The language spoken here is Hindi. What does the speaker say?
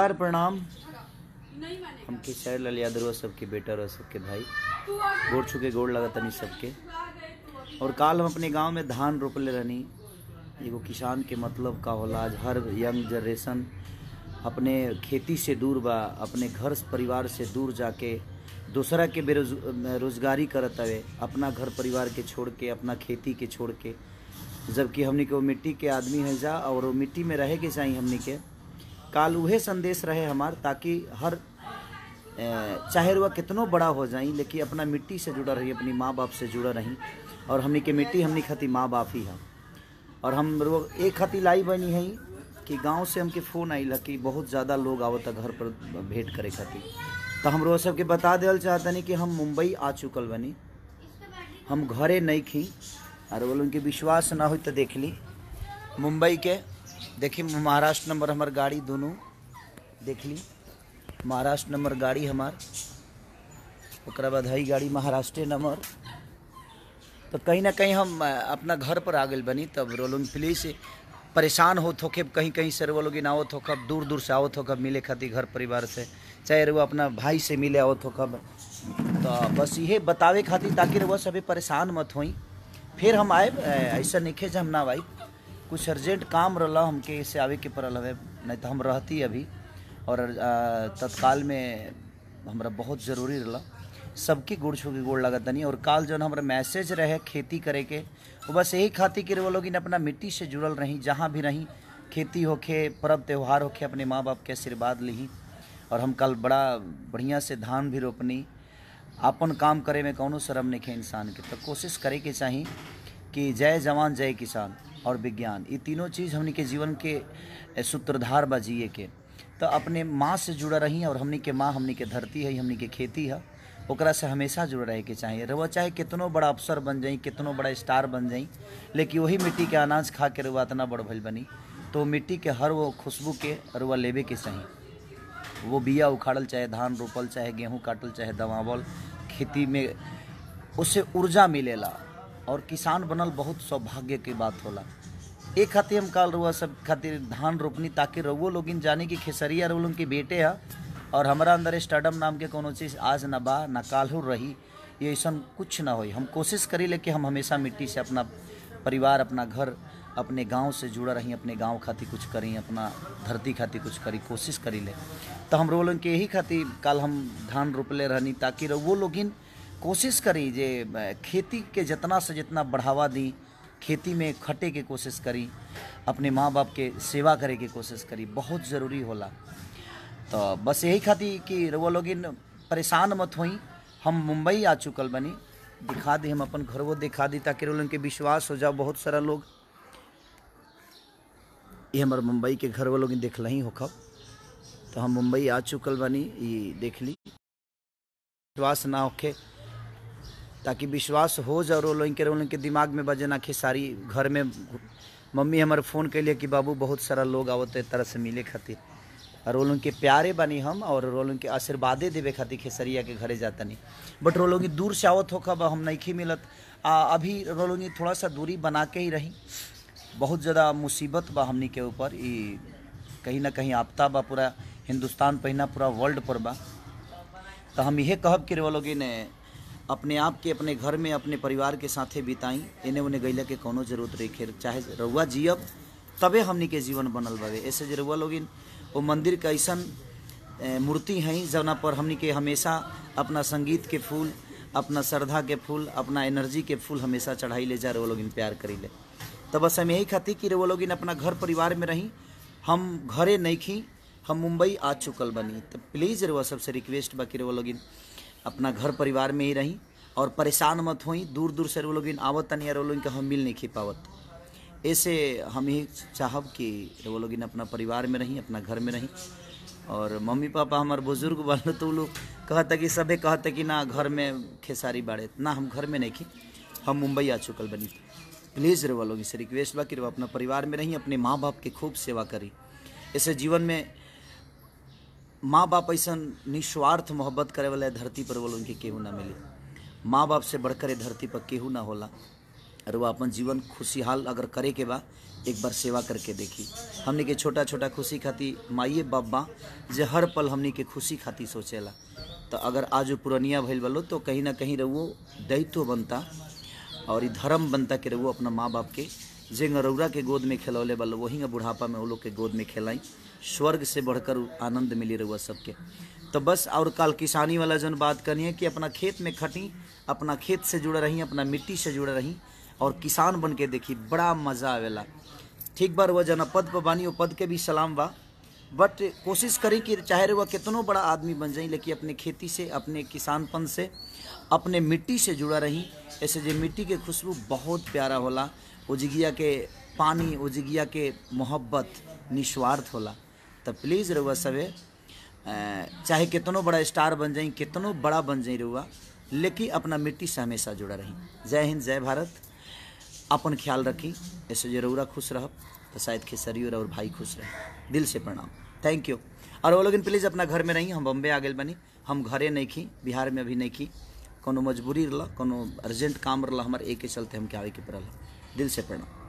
नमस्कार प्रणाम हम के लाल यादव सबके बेटा और सबके भाई गोड़ छुके गोड़ लगा तनी सबके और काल हम अपने गांव में धान रोपले रहनी एगो किसान के मतलब का होला आज हर यंग जनरेशन अपने खेती से दूर बा अपने घर परिवार से दूर जाके दूसरा के बेरोज रोजगारी करत हवे अपना घर परिवार के छोड़ के अपना खेती के छोड़ के जबकि हमने के वो मिट्टी के आदमी है जा और वो मिट्टी में रहे के चाहिए हमने के काल वह संदेश रहे हमार ताकि हर चाहे वह कितनों बड़ा हो जाए लेकिन अपना मिट्टी से जुड़ा रही अपनी माँ बाप से जुड़ा रही और हमनी के मिट्टी हमनी खती माँ बाप ही है और हम लोग एक खती लाई बनी है कि गांव से हमके फ़ोन आई ल कि बहुत ज़्यादा लोग आवत घर पर भेंट करे खाती तो हम रोज सबके बता चाहते चाहतनी कि हम मुंबई आ चुकल बनी हम घरे नहीं खी और बोलो उनके विश्वास ना हो तो देख ली मुंबई के देखिए महाराष्ट्र नंबर हमार गाड़ी दोनों देख ली महाराष्ट्र नंबर गाड़ी हमार और बाद हई गाड़ी महाराष्ट्र नंबर तो कहीं ना कहीं हम अपना घर पर आ गए बनी तब रोल प्लीज़ परेशान हो थोके कहीं कहीं से रोलोगी ना आओ थोकब दूर दूर से आओ थोकब मिले खातिर घर परिवार से चाहे रो अपना भाई से मिले आओ थोकब तो बस ये बतावे खातिर ताकि वह सभी परेशान मत हो फिर हम आए ऐसा नहीं खे हम ना आई कुछ अर्जेंट काम रहा हमके इसे आवे के पड़ल हवे नहीं तो हम रहती अभी और तत्काल में हमरा बहुत ज़रूरी रहा सबके गुड़ छू के गोड़ लगा तनी और काल जो हमारा मैसेज रहे खेती करे के वो बस यही खाती के वो लोग अपना मिट्टी से जुड़ल रहीं जहाँ भी रहीं खेती होके पर्व त्यौहार होके अपने माँ बाप के आशीर्वाद ली और हम कल बड़ा बढ़िया से धान भी रोपनी अपन काम करे में कौनों शर्म नहीं है इंसान के तो कोशिश करे के चाहिए कि जय जवान जय किसान और विज्ञान ये तीनों चीज़ हमने के जीवन के सूत्रधार बा जिए के तो अपने माँ से जुड़ा रही और हमने के माँ हमने के धरती है हमने के खेती है ओकरा से हमेशा जुड़े रहे के चाहिए रुआ चाहे कितनों बड़ा अफसर बन जाई कितनों बड़ा स्टार बन जाई लेकिन वही मिट्टी के अनाज खा के रुआ इतना बड़ भल बनी तो मिट्टी के हर वो खुशबू के रुआ लेबे के चाहिए वो बिया उखाड़ल चाहे धान रोपल चाहे गेहूँ काटल चाहे दवावल खेती में उससे ऊर्जा मिलेला और किसान बनल बहुत सौभाग्य के बात होला एक खातिर हम कल रुआ सब खातिर धान रोपनी ताकि रउओ लोग जानी कि खेसरिया रउलों के बेटे है और हमारा अंदर स्टार्डम नाम के कोनो चीज़ आज न बा न कालू रही ये ऐसा कुछ ना हो हम कोशिश करी ले कि हम हमेशा मिट्टी से अपना परिवार अपना घर अपने गांव से जुड़ा रही अपने गांव खातिर कुछ करी अपना धरती खातिर कुछ करी कोशिश करी ले तो हम लोगन के यही खातिर कल हम धान रोपले रहनी ताकि वो लोग कोशिश करी जे खेती के जितना से जितना बढ़ावा दी खेती में खटे के कोशिश करी अपने माँ बाप के सेवा करे के कोशिश करी बहुत ज़रूरी होला तो बस यही खातिर कि रुआ लोग परेशान मत हो हम मुंबई आ चुकल बनी दिखा दी हम अपन घर वो दिखा दी ताकि रोल के विश्वास हो जाओ बहुत सारा लोग ये हमारे मुंबई के घर लोग देख ही हो खब तो हम मुंबई आ चुकल बनी ये देख ली विश्वास ना होके ताकि विश्वास हो और लोग के के दिमाग में बजे ना खेसारी घर में मम्मी हमारे फ़ोन लिए कि बाबू बहुत सारा लोग आवते तरह से मिले खातिर और रोलों के प्यारे बनी हम और रोलों के आशीर्वादे देवे खातिर खेसरिया के घरे जाता नहीं बट वो लोग दूर से आवत कब हम नहीं मिलत आ, अभी रोलोगी थोड़ा सा दूरी बना के ही रही बहुत ज़्यादा मुसीबत बा हमनी के ऊपर ये कहीं ना कहीं आपता बा पूरा हिंदुस्तान पहना पूरा वर्ल्ड पर बा तो हम यह कहब कि रोलोगी ने अपने आप के अपने घर में अपने परिवार के साथे बिताई एने उन्हें गैल के कोनो जरूरत रही खेर चाहे रउआ जियब तबे हमनी के जीवन बनल बवे ऐसे जे रउआ लोगिन वो मंदिर का ऐसा मूर्ति हैं जौना पर हमनी के हमेशा अपना संगीत के फूल अपना श्रद्धा के फूल अपना एनर्जी के फूल हमेशा चढ़ाई ले जा रहे लोग इन प्यार करी ले तो बस हम यही खाती कि वो लोग इन अपना घर परिवार में रहीं हम घरे नहीं खी हम मुंबई आ चुकल बनी तो प्लीज़ रवा सबसे रिक्वेस्ट बाकी रवा लोगिन अपना घर परिवार में ही रहीं और परेशान मत हुई दूर दूर से इन आवत तनी यार लोगिन हम मिल नहीं खी पावत ऐसे हम ही चाहब कि वो लोग अपना परिवार में रहीं अपना घर में रहीं और मम्मी पापा हमार बुजुर्ग बन तो लोग कहते कि सभी कहते कि ना घर में खेसारी बाड़े ना हम घर में नहीं खी हम मुंबई आ चुकल बनी प्लीज़ रे वो लोग इसे रिक्वेस्ट बा कि अपना परिवार में रहीं अपने माँ बाप की खूब सेवा करी ऐसे जीवन में माँ बाप ऐसा निस्वार्थ मोहब्बत करे वाले धरती पर बोलो उनके केहू ना मिली माँ बाप से बढ़कर धरती पर केहू ना होला और वह अपन जीवन खुशहाल अगर करे के बा एक बार सेवा करके देखी हमने के छोटा छोटा खुशी खाती माइए बाप बा हर पल हमने के खुशी खाती सोचेला तो अगर आज पुरानिया भैल बलो तो कहीं ना कहीं रहो दायित्व बनता और धर्म बनता के रहो अपना माँ बाप के जे रौरा के गोद में खेलौले बलो वही बुढ़ापा में वो लोग के गोद में खेलाई स्वर्ग से बढ़कर आनंद मिली रहुआ सबके तो बस और कल किसानी वाला जन बात करनी है कि अपना खेत में खटी अपना खेत से जुड़ा रही अपना मिट्टी से जुड़ा रही और किसान बन के देखी बड़ा मज़ा आवेला ठीक बार वह जना पद पर बानी पद के भी सलाम बा बट कोशिश करी कि चाहे वह कितनों बड़ा आदमी बन जाए लेकिन अपने खेती से अपने किसानपन से अपने मिट्टी से जुड़ा रही ऐसे जो मिट्टी के खुशबू बहुत प्यारा होला उजगिया के पानी उजगिया के मोहब्बत निस्वार्थ होला तो प्लीज़ रुआ सवे चाहे कितनो बड़ा स्टार बन जाई कितनो बड़ा बन जाई रुआ लेकिन अपना मिट्टी से हमेशा जुड़ा रही जय हिंद जय भारत अपन ख्याल रखी ऐसे जो रउरा खुश रह तो शायद खेसरियो और भाई खुश रहे दिल से प्रणाम थैंक यू और वो लोग प्लीज़ अपना घर में रही हम बम्बे आ गए बनी हम घरे नहीं खी बिहार में अभी नहीं खी को मजबूरी रहा को अर्जेंट काम रहा हमारे एक के चलते हम क्या आवे के पड़ल दिल से प्रणाम